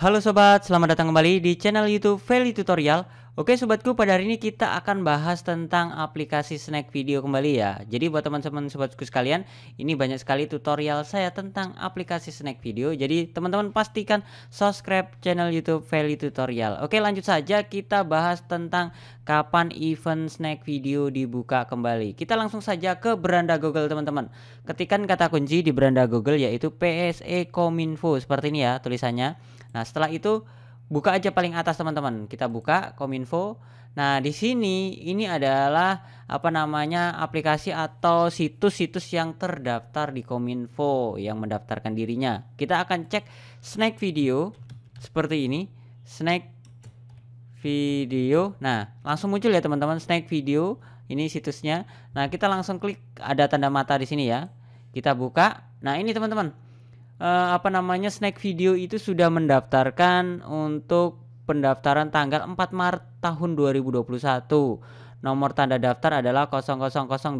Halo sobat, selamat datang kembali di channel YouTube Feli Tutorial. Oke sobatku, pada hari ini kita akan bahas tentang aplikasi Snack Video kembali ya. Jadi buat teman-teman sobatku sekalian, ini banyak sekali tutorial saya tentang aplikasi Snack Video. Jadi teman-teman pastikan subscribe channel YouTube Feli Tutorial. Oke, lanjut saja kita bahas tentang kapan event Snack Video dibuka kembali. Kita langsung saja ke beranda Google teman-teman. Ketikan kata kunci di beranda Google yaitu PSE Kominfo seperti ini ya tulisannya. Nah, setelah itu buka aja paling atas teman-teman. Kita buka Kominfo. Nah, di sini ini adalah apa namanya aplikasi atau situs-situs yang terdaftar di Kominfo yang mendaftarkan dirinya. Kita akan cek snack video seperti ini, snack video. Nah, langsung muncul ya teman-teman snack video. Ini situsnya. Nah, kita langsung klik ada tanda mata di sini ya. Kita buka. Nah, ini teman-teman uh, apa namanya snack video itu sudah mendaftarkan untuk pendaftaran tanggal 4 Maret tahun 2021. Nomor tanda daftar adalah 000215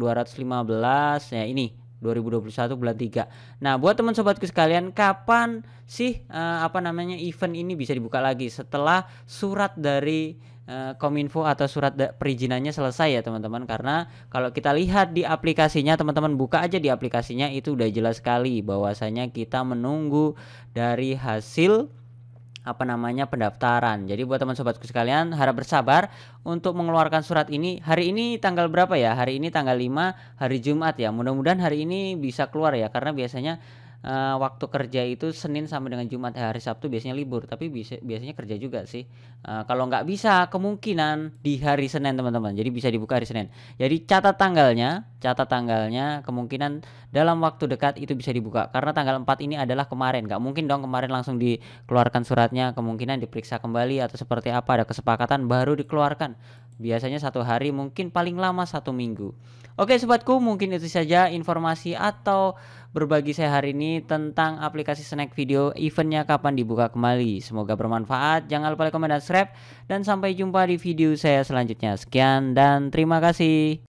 ya ini. 2021 bulan 3. Nah, buat teman sobatku sekalian, kapan sih uh, apa namanya event ini bisa dibuka lagi setelah surat dari uh, Kominfo atau surat perizinannya selesai ya teman-teman karena kalau kita lihat di aplikasinya teman-teman buka aja di aplikasinya itu udah jelas sekali bahwasanya kita menunggu dari hasil apa namanya pendaftaran. Jadi buat teman sobatku sekalian harap bersabar untuk mengeluarkan surat ini. Hari ini tanggal berapa ya? Hari ini tanggal 5 hari Jumat ya. Mudah-mudahan hari ini bisa keluar ya karena biasanya uh, waktu kerja itu Senin sama dengan Jumat hari Sabtu biasanya libur tapi bisa, biasanya kerja juga sih uh, kalau nggak bisa kemungkinan di hari Senin teman-teman jadi bisa dibuka hari Senin jadi catat tanggalnya catat tanggalnya kemungkinan dalam waktu dekat itu bisa dibuka karena tanggal 4 ini adalah kemarin nggak mungkin dong kemarin langsung dikeluarkan suratnya kemungkinan diperiksa kembali atau seperti apa ada kesepakatan baru dikeluarkan Biasanya satu hari mungkin paling lama satu minggu. Oke sobatku mungkin itu saja informasi atau berbagi saya hari ini tentang aplikasi snack video eventnya kapan dibuka kembali. Semoga bermanfaat. Jangan lupa like, komen, dan subscribe. Dan sampai jumpa di video saya selanjutnya. Sekian dan terima kasih.